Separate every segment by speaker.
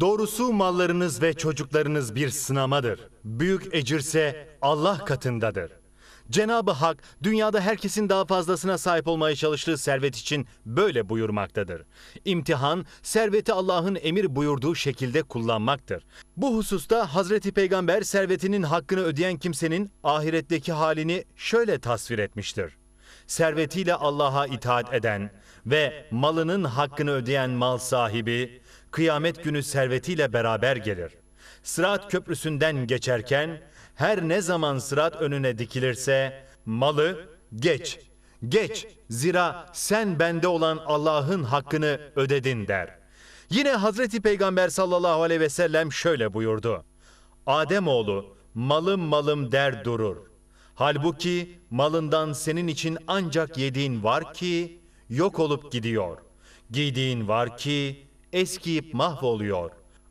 Speaker 1: Doğrusu mallarınız ve çocuklarınız bir sınamadır. Büyük ecirse Allah katındadır. Cenab-ı Hak dünyada herkesin daha fazlasına sahip olmaya çalıştığı servet için böyle buyurmaktadır. İmtihan, serveti Allah'ın emir buyurduğu şekilde kullanmaktır. Bu hususta Hazreti Peygamber servetinin hakkını ödeyen kimsenin ahiretteki halini şöyle tasvir etmiştir. Servetiyle Allah'a itaat eden ve malının hakkını ödeyen mal sahibi, kıyamet günü servetiyle beraber gelir. Sırat köprüsünden geçerken her ne zaman sırat önüne dikilirse malı geç, geç zira sen bende olan Allah'ın hakkını ödedin der. Yine Hazreti Peygamber sallallahu aleyhi ve sellem şöyle buyurdu. Ademoğlu malım malım der durur. Halbuki malından senin için ancak yediğin var ki yok olup gidiyor. Giydiğin var ki eskiyip mahvoluyor.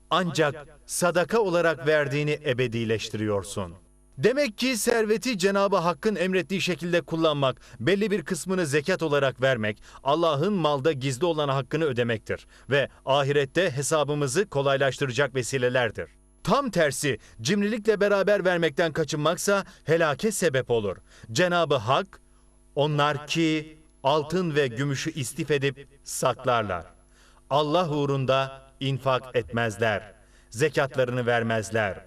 Speaker 1: Ancak sadaka olarak verdiğini ebedileştiriyorsun. Demek ki serveti Cenabı Hakk'ın emrettiği şekilde kullanmak, belli bir kısmını zekat olarak vermek, Allah'ın malda gizli olan hakkını ödemektir ve ahirette hesabımızı kolaylaştıracak vesilelerdir. Tam tersi cimrilikle beraber vermekten kaçınmaksa helake sebep olur. Cenabı Hak onlar ki altın ve gümüşü istif edip saklarlar. Allah uğrunda infak etmezler, zekatlarını vermezler.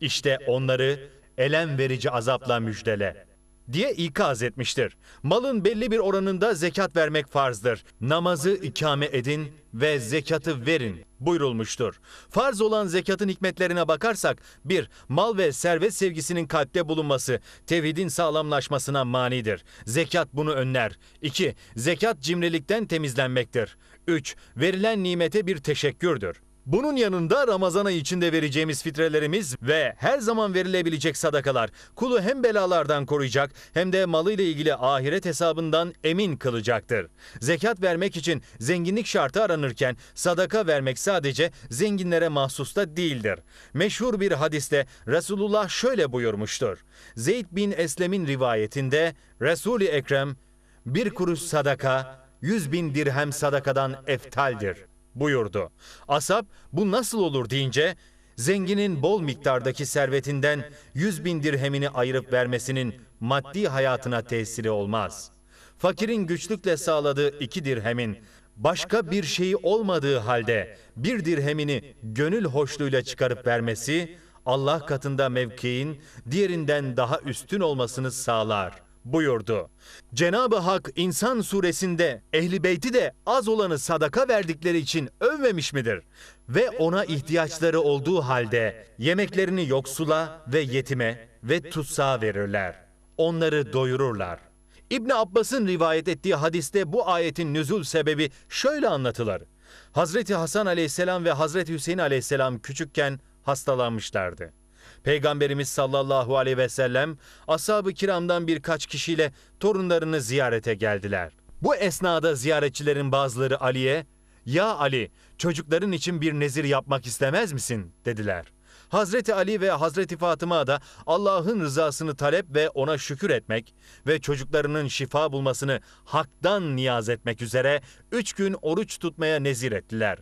Speaker 1: İşte onları elem verici azapla müjdele diye ikaz etmiştir. Malın belli bir oranında zekat vermek farzdır. Namazı ikame edin ve zekatı verin buyurulmuştur. Farz olan zekatın hikmetlerine bakarsak 1. Mal ve servet sevgisinin kalpte bulunması tevhidin sağlamlaşmasına manidir. Zekat bunu önler. 2. Zekat cimrilikten temizlenmektir. 3. Verilen nimete bir teşekkürdür. Bunun yanında Ramazan ayı içinde vereceğimiz fitrelerimiz ve her zaman verilebilecek sadakalar kulu hem belalardan koruyacak hem de malıyla ilgili ahiret hesabından emin kılacaktır. Zekat vermek için zenginlik şartı aranırken sadaka vermek sadece zenginlere mahsus da değildir. Meşhur bir hadiste Resulullah şöyle buyurmuştur. Zeyd bin Eslem'in rivayetinde Resul-i Ekrem bir kuruş sadaka, yüz bin dirhem sadakadan eftaldir buyurdu. Asap bu nasıl olur deyince zenginin bol miktardaki servetinden 100 bin dirhemini ayırıp vermesinin maddi hayatına tesiri olmaz. Fakirin güçlükle sağladığı iki dirhemin başka bir şeyi olmadığı halde bir dirhemini gönül hoşluğuyla çıkarıp vermesi Allah katında mevkiin diğerinden daha üstün olmasını sağlar.'' buyurdu. Cenab-ı Hak İnsan suresinde ehli beyti de az olanı sadaka verdikleri için övmemiş midir? Ve ona ihtiyaçları olduğu halde yemeklerini yoksula ve yetime ve tutsağa verirler. Onları doyururlar. İbni Abbas'ın rivayet ettiği hadiste bu ayetin nüzul sebebi şöyle anlatılır. Hazreti Hasan aleyhisselam ve Hazreti Hüseyin aleyhisselam küçükken hastalanmışlardı. Peygamberimiz sallallahu aleyhi ve sellem ashab-ı kiramdan birkaç kişiyle torunlarını ziyarete geldiler. Bu esnada ziyaretçilerin bazıları Ali'ye "Ya Ali, çocukların için bir nezir yapmak istemez misin?" dediler. Hazreti Ali ve Hazreti Fatıma da Allah'ın rızasını talep ve ona şükür etmek ve çocuklarının şifa bulmasını haktan niyaz etmek üzere üç gün oruç tutmaya nezir ettiler.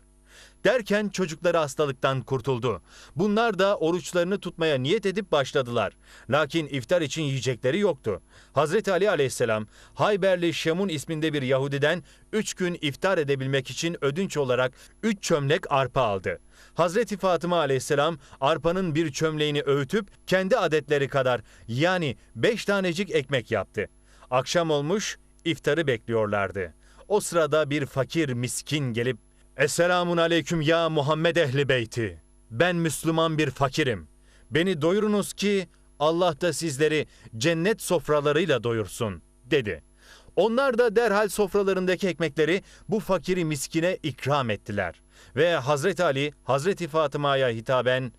Speaker 1: Derken çocukları hastalıktan kurtuldu. Bunlar da oruçlarını tutmaya niyet edip başladılar. Lakin iftar için yiyecekleri yoktu. Hazreti Ali aleyhisselam Hayberli Şemun isminde bir Yahudiden 3 gün iftar edebilmek için ödünç olarak 3 çömlek arpa aldı. Hazreti Fatıma aleyhisselam arpanın bir çömleğini öğütüp kendi adetleri kadar yani 5 tanecik ekmek yaptı. Akşam olmuş iftarı bekliyorlardı. O sırada bir fakir miskin gelip Esselamun aleyküm ya Muhammed ehli beyti. Ben Müslüman bir fakirim. Beni doyurunuz ki Allah da sizleri cennet sofralarıyla doyursun dedi. Onlar da derhal sofralarındaki ekmekleri bu fakiri miskine ikram ettiler. Ve Hazreti Ali, Hazreti Fatıma'ya hitaben,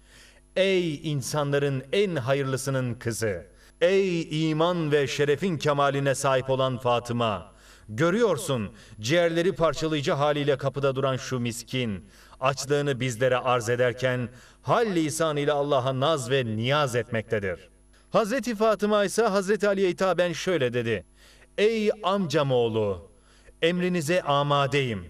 Speaker 1: Ey insanların en hayırlısının kızı! Ey iman ve şerefin kemaline sahip olan Fatıma! Görüyorsun ciğerleri parçalayıcı haliyle kapıda duran şu miskin. Açlığını bizlere arz ederken hal lisanıyla Allah'a naz ve niyaz etmektedir. Hazreti Fatıma ise Hazreti Ali'ye hitaben şöyle dedi. Ey amcam oğlu emrinize amadeyim.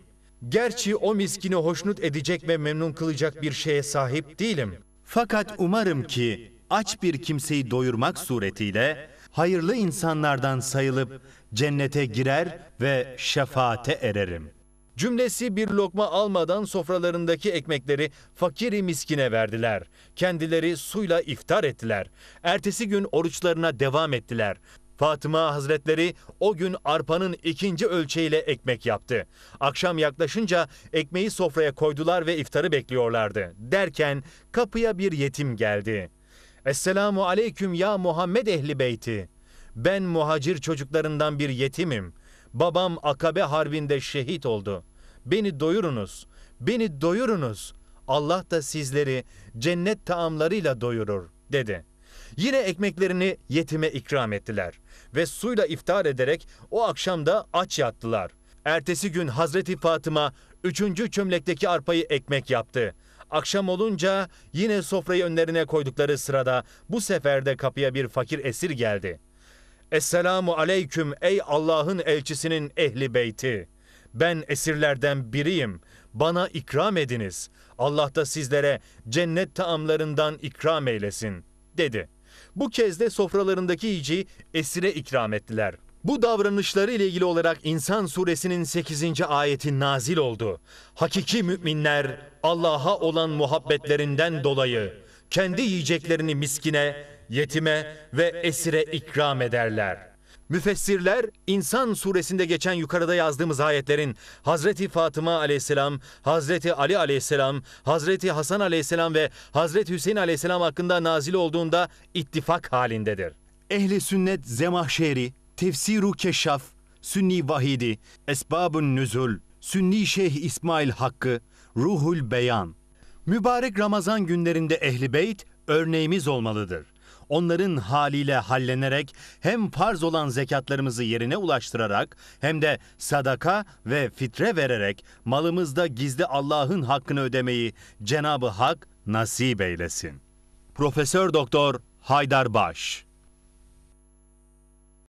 Speaker 1: Gerçi o miskini hoşnut edecek ve memnun kılacak bir şeye sahip değilim. Fakat umarım ki aç bir kimseyi doyurmak suretiyle hayırlı insanlardan sayılıp cennete girer ve şefaate ererim. Cümlesi bir lokma almadan sofralarındaki ekmekleri fakiri miskine verdiler. Kendileri suyla iftar ettiler. Ertesi gün oruçlarına devam ettiler. Fatıma Hazretleri o gün arpanın ikinci ölçeğiyle ekmek yaptı. Akşam yaklaşınca ekmeği sofraya koydular ve iftarı bekliyorlardı. Derken kapıya bir yetim geldi. Esselamu aleyküm ya Muhammed ehli beyti. Ben muhacir çocuklarından bir yetimim. Babam akabe harbinde şehit oldu. Beni doyurunuz, beni doyurunuz. Allah da sizleri cennet taamlarıyla doyurur, dedi. Yine ekmeklerini yetime ikram ettiler ve suyla iftar ederek o akşam da aç yattılar. Ertesi gün Hazreti Fatıma üçüncü çömlekteki arpayı ekmek yaptı. Akşam olunca yine sofrayı önlerine koydukları sırada bu sefer de kapıya bir fakir esir geldi. Esselamu aleyküm ey Allah'ın elçisinin ehli beyti. Ben esirlerden biriyim. Bana ikram ediniz. Allah da sizlere cennet taamlarından ikram eylesin, dedi. Bu kez de sofralarındaki yiyeceği esire ikram ettiler.'' Bu davranışları ile ilgili olarak İnsan suresinin 8. ayeti nazil oldu. Hakiki müminler Allah'a olan muhabbetlerinden dolayı kendi yiyeceklerini miskine, yetime ve esire ikram ederler. Müfessirler İnsan suresinde geçen yukarıda yazdığımız ayetlerin Hazreti Fatıma aleyhisselam, Hazreti Ali aleyhisselam, Hazreti Hasan aleyhisselam ve Hazreti Hüseyin aleyhisselam hakkında nazil olduğunda ittifak halindedir. Ehli sünnet Zemahşeri, Tefsiru Keşaf, Sünni Vahidi, Esbabun Nüzul, Sünni Şeyh İsmail Hakkı, Ruhul Beyan. Mübarek Ramazan günlerinde Ehli Beyt örneğimiz olmalıdır. Onların haliyle hallenerek hem farz olan zekatlarımızı yerine ulaştırarak hem de sadaka ve fitre vererek malımızda gizli Allah'ın hakkını ödemeyi Cenabı Hak nasip eylesin. Profesör Doktor Haydar Baş